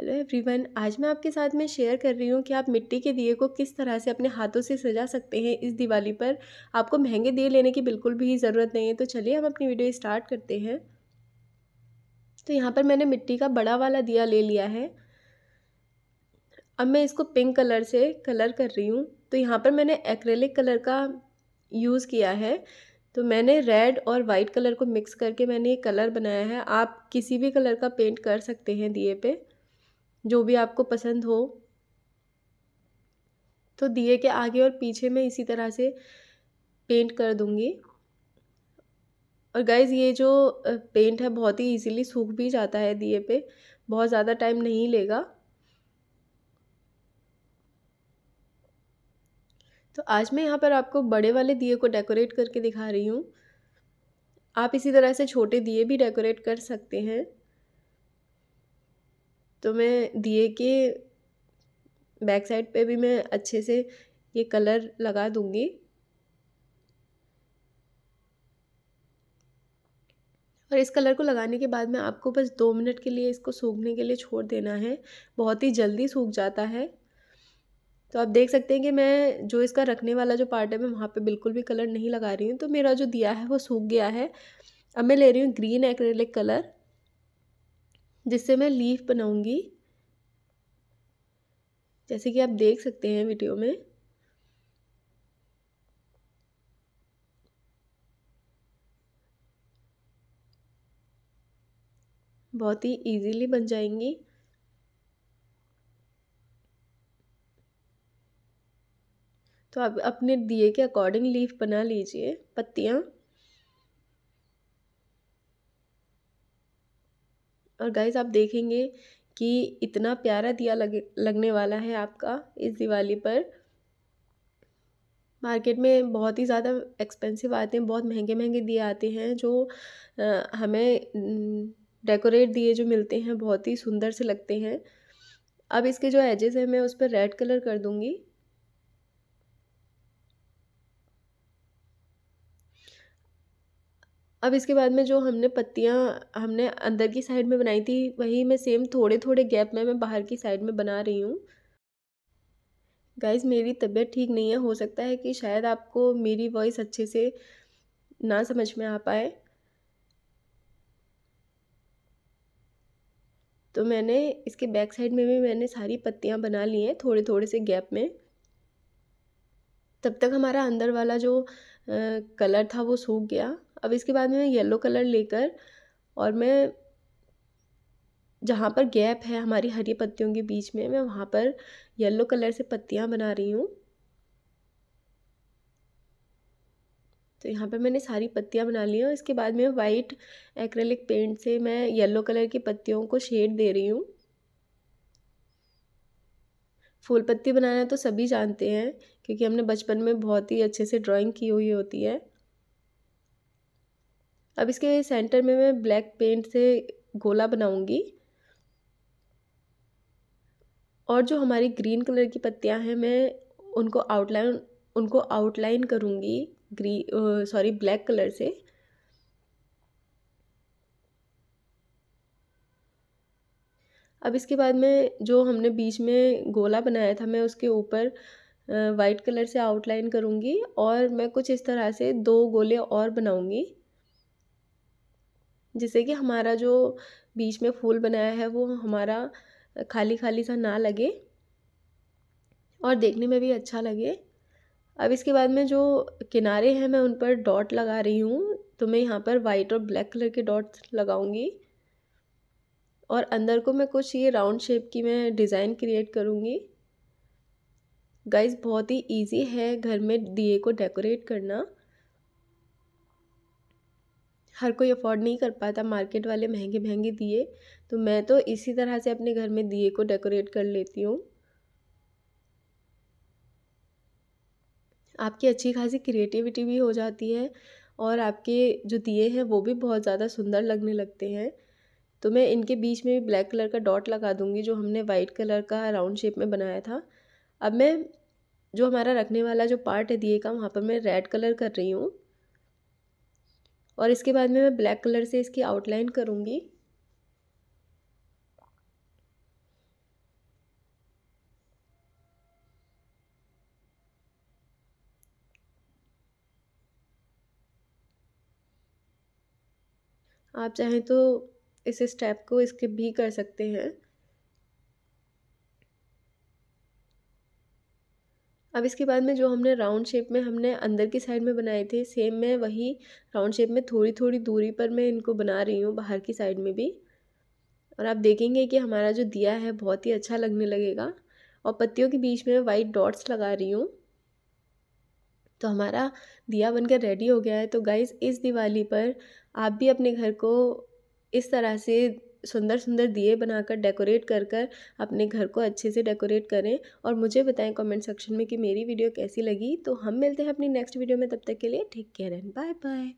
hello everyone आज मैं आपके साथ में शेयर कर रही हूँ कि आप मिट्टी के दिए को किस तरह से अपने हाथों से सजा सकते हैं इस दिवाली पर आपको महंगे दिए लेने की बिल्कुल भी ज़रूरत नहीं है तो चलिए हम अपनी वीडियो स्टार्ट करते हैं तो यहाँ पर मैंने मिट्टी का बड़ा वाला दिया ले लिया है अब मैं इसको पिंक कलर से कलर कर रही हूँ तो यहाँ पर मैंने एक्रेलिक कलर का यूज़ किया है तो मैंने रेड और वाइट कलर को मिक्स करके मैंने ये कलर बनाया है आप किसी भी कलर का पेंट कर सकते हैं दिए पे जो भी आपको पसंद हो तो दिए के आगे और पीछे मैं इसी तरह से पेंट कर दूंगी और गाइज़ ये जो पेंट है बहुत ही इजीली सूख भी जाता है दिए पे बहुत ज़्यादा टाइम नहीं लेगा तो आज मैं यहाँ पर आपको बड़े वाले दिए को डेकोरेट करके दिखा रही हूँ आप इसी तरह से छोटे दिए भी डेकोरेट कर सकते हैं तो मैं दिए के बैक साइड पे भी मैं अच्छे से ये कलर लगा दूंगी और इस कलर को लगाने के बाद मैं आपको बस दो मिनट के लिए इसको सूखने के लिए छोड़ देना है बहुत ही जल्दी सूख जाता है तो आप देख सकते हैं कि मैं जो इसका रखने वाला जो पार्ट है मैं वहाँ पे बिल्कुल भी कलर नहीं लगा रही हूँ तो मेरा जो दिया है वो सूख गया है अब मैं ले रही हूँ ग्रीन एक्रेलिक कलर जिससे मैं लीफ बनाऊंगी जैसे कि आप देख सकते हैं वीडियो में बहुत ही इजीली बन जाएंगी तो आप अपने दिए के अकॉर्डिंग लीफ बना लीजिए पत्तियाँ और गाइज आप देखेंगे कि इतना प्यारा दिया लगे लगने वाला है आपका इस दिवाली पर मार्केट में बहुत ही ज़्यादा एक्सपेंसिव आते हैं बहुत महंगे महंगे दिए आते हैं जो हमें डेकोरेट दिए जो मिलते हैं बहुत ही सुंदर से लगते हैं अब इसके जो एजेस हैं मैं उस पर रेड कलर कर दूँगी अब इसके बाद में जो हमने पत्तियाँ हमने अंदर की साइड में बनाई थी वही मैं सेम थोड़े थोड़े गैप में मैं बाहर की साइड में बना रही हूँ गाइज मेरी तबीयत ठीक नहीं है हो सकता है कि शायद आपको मेरी वॉइस अच्छे से ना समझ में आ पाए तो मैंने इसके बैक साइड में भी मैंने सारी पत्तियाँ बना ली हैं थोड़े थोड़े से गैप में तब तक हमारा अंदर वाला जो आ, कलर था वो सूख गया अब इसके बाद में येलो कलर लेकर और मैं जहाँ पर गैप है हमारी हरी पत्तियों के बीच में मैं वहाँ पर येलो कलर से पत्तियाँ बना रही हूँ तो यहाँ पर मैंने सारी पत्तियाँ बना ली हैं और इसके बाद में वाइट एक्रेलिक पेंट से मैं येलो कलर की पत्तियों को शेड दे रही हूँ फूल पत्ती बनाना तो सभी जानते हैं क्योंकि हमने बचपन में बहुत ही अच्छे से ड्राइंग की हुई होती है अब इसके सेंटर में मैं ब्लैक पेंट से गोला बनाऊंगी और जो हमारी ग्रीन कलर की पत्तियां हैं मैं उनको आउटलाइन उनको आउटलाइन करूंगी ग्री सॉरी ब्लैक कलर से अब इसके बाद में जो हमने बीच में गोला बनाया था मैं उसके ऊपर वाइट कलर से आउटलाइन करूँगी और मैं कुछ इस तरह से दो गोले और बनाऊँगी जिससे कि हमारा जो बीच में फूल बनाया है वो हमारा खाली खाली सा ना लगे और देखने में भी अच्छा लगे अब इसके बाद में जो किनारे हैं मैं उन पर डॉट लगा रही हूँ तो मैं यहाँ पर वाइट और ब्लैक कलर के डॉट लगाऊंगी और अंदर को मैं कुछ ये राउंड शेप की मैं डिज़ाइन क्रिएट करूँगी गाइस बहुत ही इजी है घर में दिए को डेकोरेट करना हर कोई अफोर्ड नहीं कर पाता मार्केट वाले महंगे महंगे दिए तो मैं तो इसी तरह से अपने घर में दिए को डेकोरेट कर लेती हूँ आपकी अच्छी खासी क्रिएटिविटी भी हो जाती है और आपके जो दिए हैं वो भी बहुत ज़्यादा सुंदर लगने लगते हैं तो मैं इनके बीच में भी ब्लैक कलर का डॉट लगा दूँगी जो हमने वाइट कलर का राउंड शेप में बनाया था अब मैं जो हमारा रखने वाला जो पार्ट है दिए का वहाँ पर मैं रेड कलर कर रही हूँ और इसके बाद में मैं ब्लैक कलर से इसकी आउटलाइन करूँगी आप चाहें तो इस स्टेप को स्किप भी कर सकते हैं अब इसके बाद में जो हमने राउंड शेप में हमने अंदर की साइड में बनाए थे सेम मैं वही राउंड शेप में थोड़ी थोड़ी दूरी पर मैं इनको बना रही हूँ बाहर की साइड में भी और आप देखेंगे कि हमारा जो दिया है बहुत ही अच्छा लगने लगेगा और पत्तियों के बीच में वाइट डॉट्स लगा रही हूँ तो हमारा दिया बनकर रेडी हो गया है तो गाइज़ इस दिवाली पर आप भी अपने घर को इस तरह से सुंदर सुंदर दिए बनाकर डेकोरेट कर कर अपने घर को अच्छे से डेकोरेट करें और मुझे बताएं कमेंट सेक्शन में कि मेरी वीडियो कैसी लगी तो हम मिलते हैं अपनी नेक्स्ट वीडियो में तब तक के लिए take care and bye bye